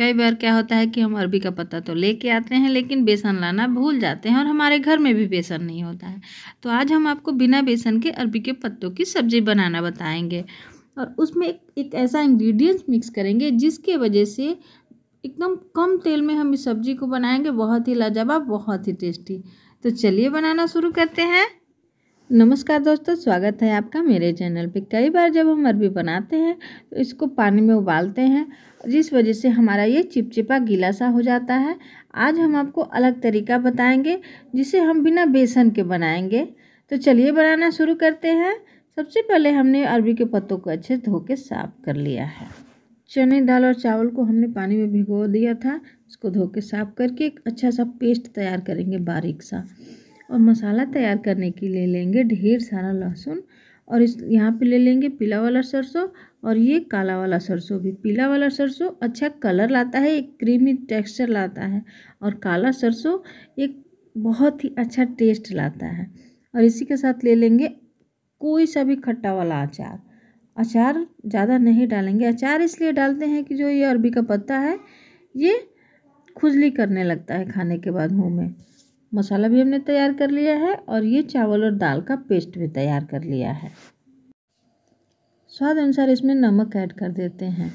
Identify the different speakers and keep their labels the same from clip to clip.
Speaker 1: कई बार क्या होता है कि हम अरबी का पत्ता तो लेके आते हैं लेकिन बेसन लाना भूल जाते हैं और हमारे घर में भी बेसन नहीं होता है तो आज हम आपको बिना बेसन के अरबी के पत्तों की सब्ज़ी बनाना बताएंगे और उसमें एक, एक ऐसा इंग्रेडिएंट्स मिक्स करेंगे जिसके वजह से एकदम कम तेल में हम इस सब्ज़ी को बनाएंगे बहुत ही लाजवाब बहुत ही टेस्टी तो चलिए बनाना शुरू करते हैं नमस्कार दोस्तों स्वागत है आपका मेरे चैनल पे कई बार जब हम अरबी बनाते हैं तो इसको पानी में उबालते हैं जिस वजह से हमारा ये चिपचिपा गीला सा हो जाता है आज हम आपको अलग तरीका बताएंगे जिसे हम बिना बेसन के बनाएंगे तो चलिए बनाना शुरू करते हैं सबसे पहले हमने अरबी के पत्तों को अच्छे धो के साफ कर लिया है चने दाल और चावल को हमने पानी में भिगो दिया था इसको धो के साफ करके एक अच्छा सा पेस्ट तैयार करेंगे बारीक सा और मसाला तैयार करने के लिए लेंगे ढेर सारा लहसुन और इस यहाँ पे ले लेंगे पीला वाला सरसों और ये काला वाला सरसों भी पीला वाला सरसों अच्छा कलर लाता है एक क्रीमी टेक्सचर लाता है और काला सरसों एक बहुत ही अच्छा टेस्ट लाता है और इसी के साथ ले लेंगे कोई सा भी खट्टा वाला अचार अचार ज़्यादा नहीं डालेंगे अचार इसलिए डालते हैं कि जो ये अरबी का पत्ता है ये खुजली करने लगता है खाने के बाद मुंह में मसाला भी हमने तैयार कर लिया है और ये चावल और दाल का पेस्ट भी तैयार कर लिया है स्वाद अनुसार इसमें नमक ऐड कर देते हैं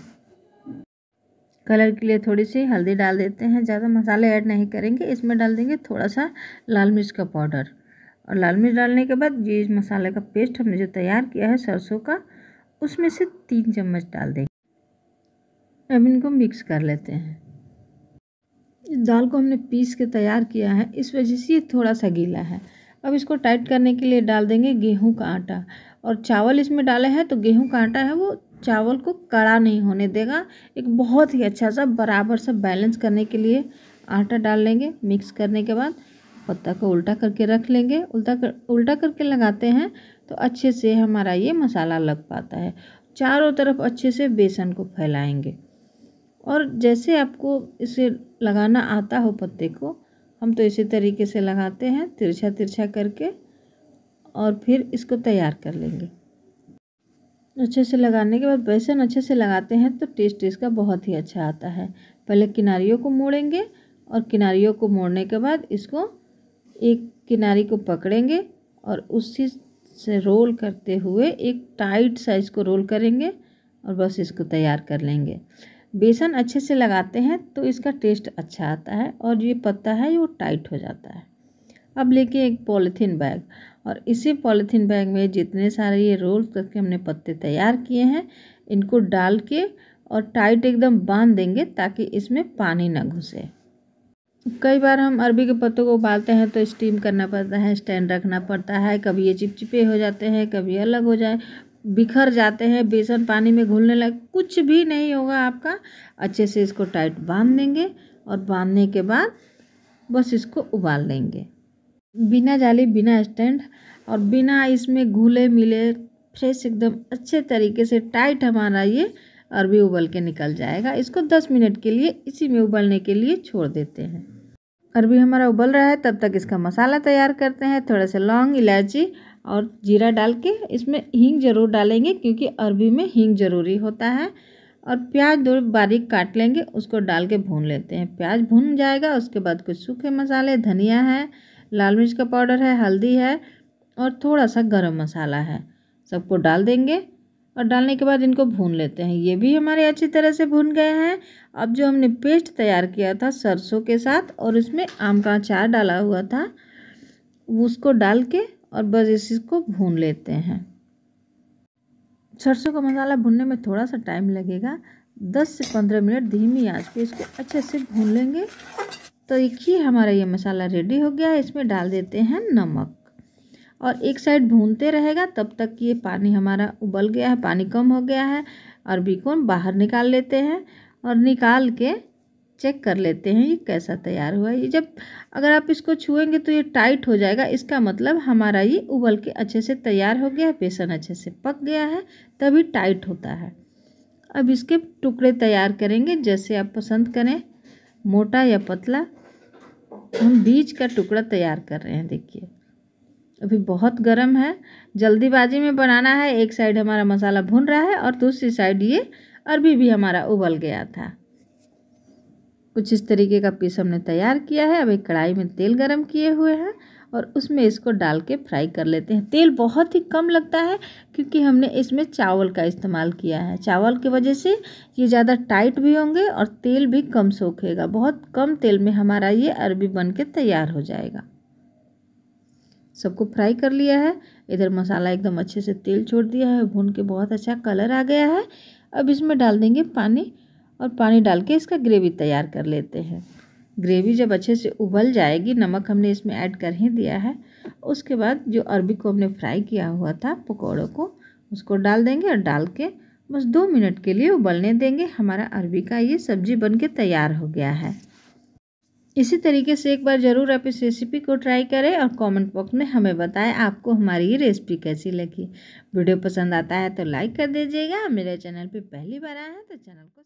Speaker 1: कलर के लिए थोड़ी सी हल्दी डाल देते हैं ज़्यादा मसाले ऐड नहीं करेंगे इसमें डाल देंगे थोड़ा सा लाल मिर्च का पाउडर और लाल मिर्च डालने के बाद ये मसाले का पेस्ट हमने जो तैयार किया है सरसों का उसमें से तीन चम्मच डाल देंगे अब इनको मिक्स कर लेते हैं इस दाल को हमने पीस के तैयार किया है इस वजह से ये थोड़ा सा गीला है अब इसको टाइट करने के लिए डाल देंगे गेहूं का आटा और चावल इसमें डाले हैं तो गेहूं का आटा है वो चावल को कड़ा नहीं होने देगा एक बहुत ही अच्छा सा बराबर सा बैलेंस करने के लिए आटा डाल लेंगे मिक्स करने के बाद पत्ता को उल्टा करके रख लेंगे उल्टा कर उल्टा करके लगाते हैं तो अच्छे से हमारा ये मसाला लग पाता है चारों तरफ अच्छे से बेसन को फैलाएंगे और जैसे आपको इसे लगाना आता हो पत्ते को हम तो इसी तरीके से लगाते हैं तिरछा तिरछा करके और फिर इसको तैयार कर लेंगे अच्छे से लगाने के बाद बेसन अच्छे से लगाते हैं तो टेस्ट इसका बहुत ही अच्छा आता है पहले किनारियों को मोड़ेंगे और किनारियों को मोड़ने के बाद इसको एक किनारी को पकड़ेंगे और उसी से रोल करते हुए एक टाइट साइज़ को रोल करेंगे और बस इसको तैयार कर लेंगे बेसन अच्छे से लगाते हैं तो इसका टेस्ट अच्छा आता है और ये पत्ता है ये वो टाइट हो जाता है अब लेके एक पॉलीथीन बैग और इसी पॉलीथीन बैग में जितने सारे ये रोल करके हमने पत्ते तैयार किए हैं इनको डाल के और टाइट एकदम बांध देंगे ताकि इसमें पानी ना घुसे कई बार हम अरबी के पत्तों को उबालते हैं तो स्टीम करना पड़ता है स्टैंड रखना पड़ता है कभी ये चिपचिपे हो जाते हैं कभी अलग हो जाए बिखर जाते हैं बेसन पानी में घुलने लगे कुछ भी नहीं होगा आपका अच्छे से इसको टाइट बांध देंगे और बांधने के बाद बस इसको उबाल लेंगे बिना जाली बिना स्टैंड और बिना इसमें घुले मिले फ्रेश एकदम अच्छे तरीके से टाइट हमारा ये अरबी उबल के निकल जाएगा इसको 10 मिनट के लिए इसी में उबलने के लिए छोड़ देते हैं अरबी हमारा उबल रहा है तब तक इसका मसाला तैयार करते हैं थोड़ा सा लौंग इलायची और जीरा डाल के इसमें हींग ज़रूर डालेंगे क्योंकि अरबी में हींग ज़रूरी होता है और प्याज दो बारीक काट लेंगे उसको डाल के भून लेते हैं प्याज भून जाएगा उसके बाद कुछ सूखे मसाले धनिया है लाल मिर्च का पाउडर है हल्दी है और थोड़ा सा गरम मसाला है सबको डाल देंगे और डालने के बाद इनको भून लेते हैं ये भी हमारे अच्छी तरह से भून गए हैं अब जो हमने पेस्ट तैयार किया था सरसों के साथ और उसमें आम का अचार डाला हुआ था उसको डाल के और बस इसको को भून लेते हैं सरसों का मसाला भूनने में थोड़ा सा टाइम लगेगा 10 से 15 मिनट धीमी आंच पे इसको अच्छे से भून लेंगे तो देखिए हमारा ये मसाला रेडी हो गया है इसमें डाल देते हैं नमक और एक साइड भूनते रहेगा तब तक ये पानी हमारा उबल गया है पानी कम हो गया है और बीकोन बाहर निकाल लेते हैं और निकाल के चेक कर लेते हैं ये कैसा तैयार हुआ ये जब अगर आप इसको छुएंगे तो ये टाइट हो जाएगा इसका मतलब हमारा ये उबल के अच्छे से तैयार हो गया है बेसन अच्छे से पक गया है तभी टाइट होता है अब इसके टुकड़े तैयार करेंगे जैसे आप पसंद करें मोटा या पतला हम बीज का टुकड़ा तैयार कर रहे हैं देखिए अभी बहुत गर्म है जल्दीबाजी में बनाना है एक साइड हमारा मसाला भुन रहा है और दूसरी साइड ये अरबी भी हमारा उबल गया था कुछ इस तरीके का पीस हमने तैयार किया है अब एक कढ़ाई में तेल गरम किए हुए हैं और उसमें इसको डाल के फ्राई कर लेते हैं तेल बहुत ही कम लगता है क्योंकि हमने इसमें चावल का इस्तेमाल किया है चावल की वजह से ये ज़्यादा टाइट भी होंगे और तेल भी कम सोखेगा बहुत कम तेल में हमारा ये अरबी बन के तैयार हो जाएगा सबको फ्राई कर लिया है इधर मसाला एकदम अच्छे से तेल छोड़ दिया है भून के बहुत अच्छा कलर आ गया है अब इसमें डाल देंगे पानी और पानी डाल के इसका ग्रेवी तैयार कर लेते हैं ग्रेवी जब अच्छे से उबल जाएगी नमक हमने इसमें ऐड कर ही दिया है उसके बाद जो अरबी को हमने फ्राई किया हुआ था पकौड़ों को उसको डाल देंगे और डाल के बस दो मिनट के लिए उबलने देंगे हमारा अरबी का ये सब्जी बन के तैयार हो गया है इसी तरीके से एक बार ज़रूर आप इस रेसिपी को ट्राई करें और कमेंट बॉक्स में हमें बताएं आपको हमारी ये रेसिपी कैसी लगी वीडियो पसंद आता है तो लाइक कर दीजिएगा मेरे चैनल पे पहली बार आए हैं तो चैनल को